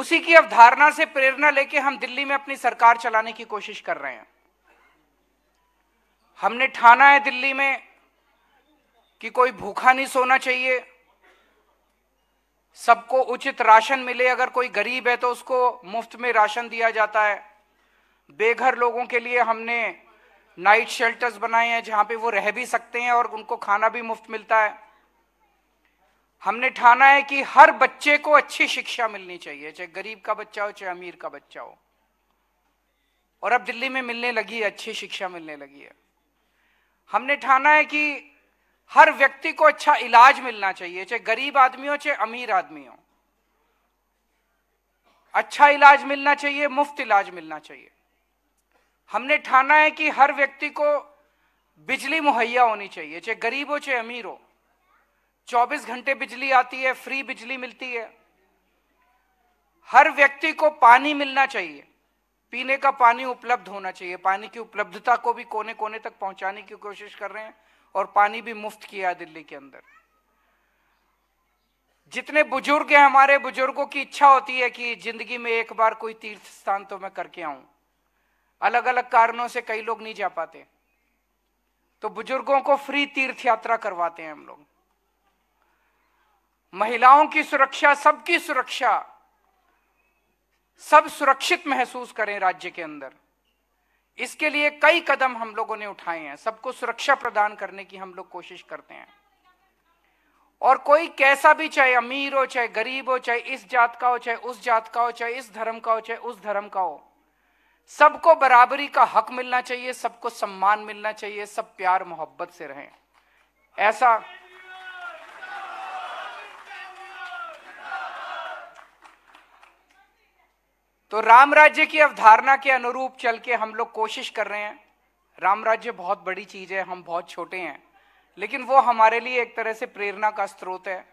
उसी की अवधारणा से प्रेरणा लेके हम दिल्ली में अपनी सरकार चलाने की कोशिश कर रहे हैं हमने ठाना है दिल्ली में कि कोई भूखा नहीं सोना चाहिए सबको उचित राशन मिले अगर कोई गरीब है तो उसको मुफ्त में राशन दिया जाता है बेघर लोगों के लिए हमने नाइट शेल्टर्स बनाए हैं जहां पे वो रह भी सकते हैं और उनको खाना भी मुफ्त मिलता है हमने ठाना है कि हर बच्चे को अच्छी शिक्षा मिलनी चाहिए चाहे गरीब का बच्चा हो चाहे अमीर का बच्चा हो और अब दिल्ली में मिलने लगी है अच्छी शिक्षा मिलने लगी है हमने ठाना है कि हर व्यक्ति को अच्छा इलाज मिलना चाहिए चाहे गरीब आदमी हो चाहे अमीर आदमी हो अच्छा इलाज मिलना चाहिए मुफ्त इलाज मिलना चाहिए हमने ठाना है कि हर व्यक्ति को बिजली मुहैया होनी चाहिए चाहे गरीब हो चाहे अमीर हो 24 घंटे बिजली आती है फ्री बिजली मिलती है हर व्यक्ति को पानी मिलना चाहिए पीने का पानी उपलब्ध होना चाहिए पानी की उपलब्धता को भी कोने कोने तक पहुंचाने की कोशिश कर रहे हैं और पानी भी मुफ्त किया दिल्ली के अंदर जितने बुजुर्ग हैं हमारे बुजुर्गों की इच्छा होती है कि जिंदगी में एक बार कोई तीर्थ स्थान तो मैं करके आऊं अलग अलग कारणों से कई लोग नहीं जा पाते तो बुजुर्गों को फ्री तीर्थ यात्रा करवाते हैं हम लोग महिलाओं की सुरक्षा सबकी सुरक्षा सब सुरक्षित महसूस करें राज्य के अंदर इसके लिए कई कदम हम लोगों ने उठाए हैं सबको सुरक्षा प्रदान करने की हम लोग कोशिश करते हैं और कोई कैसा भी चाहे अमीर हो चाहे गरीब हो चाहे इस जात का हो चाहे उस जात का हो चाहे इस धर्म का हो चाहे उस धर्म का हो सबको बराबरी का हक मिलना चाहिए सबको सम्मान मिलना चाहिए सब प्यार मोहब्बत से रहें ऐसा तो राम राज्य की अवधारणा के अनुरूप चल के हम लोग कोशिश कर रहे हैं राम राज्य बहुत बड़ी चीज है हम बहुत छोटे हैं लेकिन वो हमारे लिए एक तरह से प्रेरणा का स्रोत है